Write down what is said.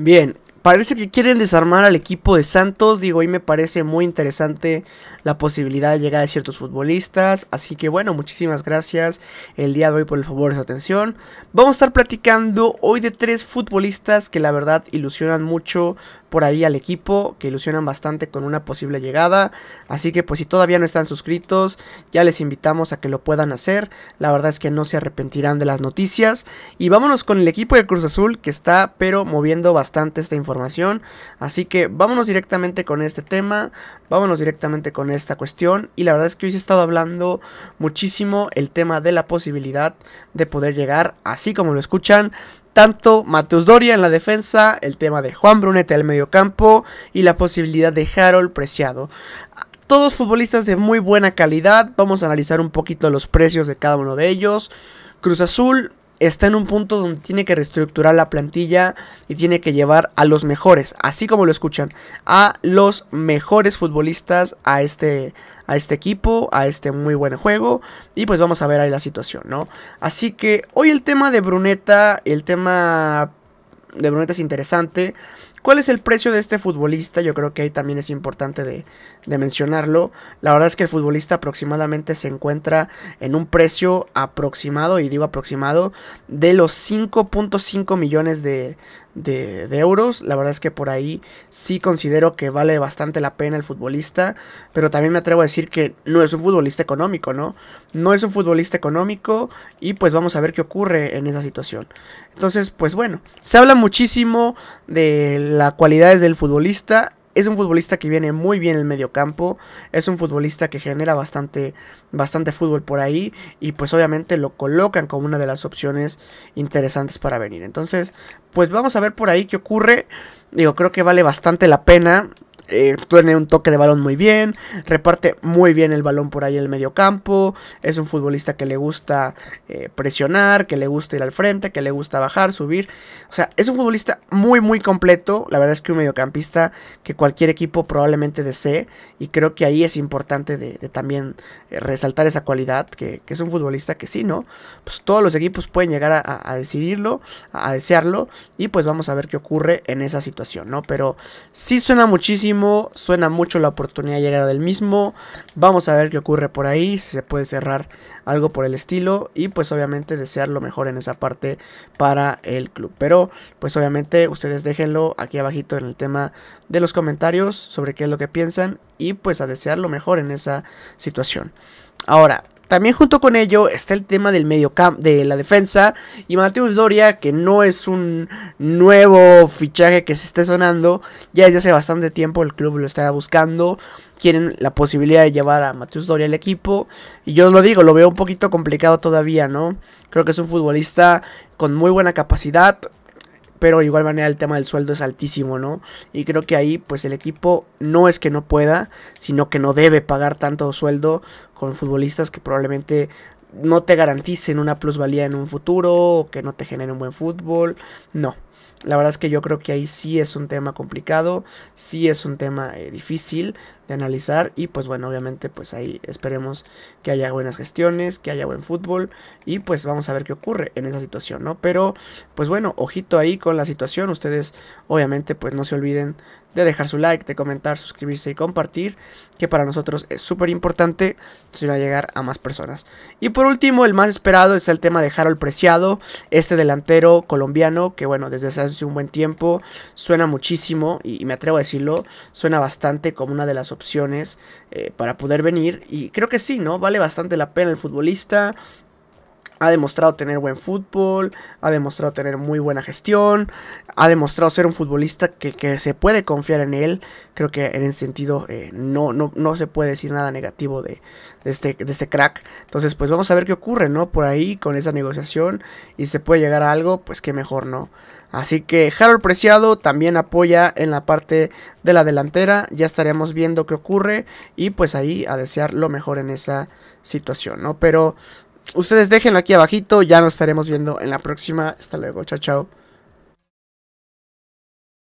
Bien, Parece que quieren desarmar al equipo de Santos. Digo, y me parece muy interesante la posibilidad de llegar de ciertos futbolistas. Así que bueno, muchísimas gracias el día de hoy por el favor de su atención. Vamos a estar platicando hoy de tres futbolistas que la verdad ilusionan mucho por ahí al equipo, que ilusionan bastante con una posible llegada. Así que pues si todavía no están suscritos, ya les invitamos a que lo puedan hacer. La verdad es que no se arrepentirán de las noticias. Y vámonos con el equipo de Cruz Azul que está pero moviendo bastante esta información Así que vámonos directamente con este tema, vámonos directamente con esta cuestión. Y la verdad es que hoy se ha estado hablando muchísimo el tema de la posibilidad de poder llegar, así como lo escuchan, tanto Mateus Doria en la defensa, el tema de Juan Brunete al medio mediocampo y la posibilidad de Harold Preciado. Todos futbolistas de muy buena calidad, vamos a analizar un poquito los precios de cada uno de ellos. Cruz Azul está en un punto donde tiene que reestructurar la plantilla y tiene que llevar a los mejores, así como lo escuchan, a los mejores futbolistas a este, a este equipo, a este muy buen juego. Y pues vamos a ver ahí la situación, ¿no? Así que hoy el tema de Bruneta, el tema de Bruneta es interesante. ¿Cuál es el precio de este futbolista? Yo creo que ahí también es importante de, mencionarlo. La verdad es que el futbolista aproximadamente se encuentra en un precio aproximado, y digo aproximado, de los 5.5 millones de, de, de, euros. La verdad es que por ahí sí considero que vale bastante la pena el futbolista, pero también me atrevo a decir que no es un futbolista económico, ¿no? No es un futbolista económico y pues vamos a ver qué ocurre en esa situación. Entonces, pues bueno, se habla muchísimo del cualidad es del futbolista. Es un futbolista que viene muy bien en el campo, Es un futbolista que genera bastante, bastante fútbol por ahí. Y pues obviamente lo colocan como una de las opciones interesantes para venir. Entonces, pues vamos a ver por ahí qué ocurre. Digo, creo que vale bastante la pena tiene eh, un toque de balón muy bien, reparte muy bien el balón por ahí en el medio campo, es un futbolista que le gusta eh, presionar, que le gusta ir al frente, que le gusta bajar, subir, o sea, es un futbolista muy muy completo, la verdad es que un mediocampista que cualquier equipo probablemente desee y creo que ahí es importante de, también eh, resaltar esa cualidad, que, es un futbolista que sí, ¿no? Pues todos los equipos pueden llegar a, decidirlo, a desearlo y pues vamos a ver qué ocurre en esa situación, ¿no? Pero sí suena muchísimo suena mucho la oportunidad llegada del mismo. Vamos a ver qué ocurre por ahí, si se puede cerrar algo por el estilo. Y pues obviamente desear lo mejor en esa parte para el club. Pero pues obviamente ustedes déjenlo aquí abajito en el tema de los comentarios sobre qué es lo que piensan. Y pues a desear lo mejor en esa situación. Ahora, también junto con ello está el tema del medio campo, de la defensa y Mateus Doria, que no es un nuevo fichaje que se esté sonando, ya desde hace bastante tiempo el club lo está buscando, quieren la posibilidad de llevar a Mateus Doria al equipo y yo lo digo, lo veo un poquito complicado todavía, ¿no? Creo que es un futbolista con muy buena capacidad, pero igual manera el tema del sueldo es altísimo, ¿no? Y creo que ahí pues el equipo no es que no pueda, sino que no debe pagar tanto sueldo con futbolistas que probablemente no te garanticen una plusvalía en un futuro o que no te generen buen fútbol, no. La verdad es que yo creo que ahí sí es un tema complicado, sí es un tema eh, difícil de analizar y pues bueno, obviamente pues ahí esperemos que haya buenas gestiones, que haya buen fútbol y pues vamos a ver qué ocurre en esa situación, ¿no? Pero pues bueno, ojito ahí con la situación, ustedes obviamente pues no se olviden de dejar su like, de comentar, suscribirse y compartir, que para nosotros es súper importante, si va a llegar a más personas. Y por último, el más esperado es el tema de Harold Preciado, este delantero colombiano, que bueno, desde hace un buen tiempo suena muchísimo, y, me atrevo a decirlo, suena bastante como una de las opciones eh, para poder venir, y creo que sí, ¿no? Vale bastante la pena el futbolista, ha demostrado tener buen fútbol, ha demostrado tener muy buena gestión, ha demostrado ser un futbolista que, se puede confiar en él. Creo que en ese sentido eh, no, no, no, se puede decir nada negativo de, de, este, de este crack. Entonces, pues vamos a ver qué ocurre, ¿no? Por ahí con esa negociación y se puede llegar a algo, pues qué mejor, ¿no? Así que Harold Preciado también apoya en la parte de la delantera. Ya estaremos viendo qué ocurre. Y pues ahí a desear lo mejor en esa situación, ¿no? Pero ustedes déjenlo aquí abajito. Ya nos estaremos viendo en la próxima. Hasta luego. Chao, chao.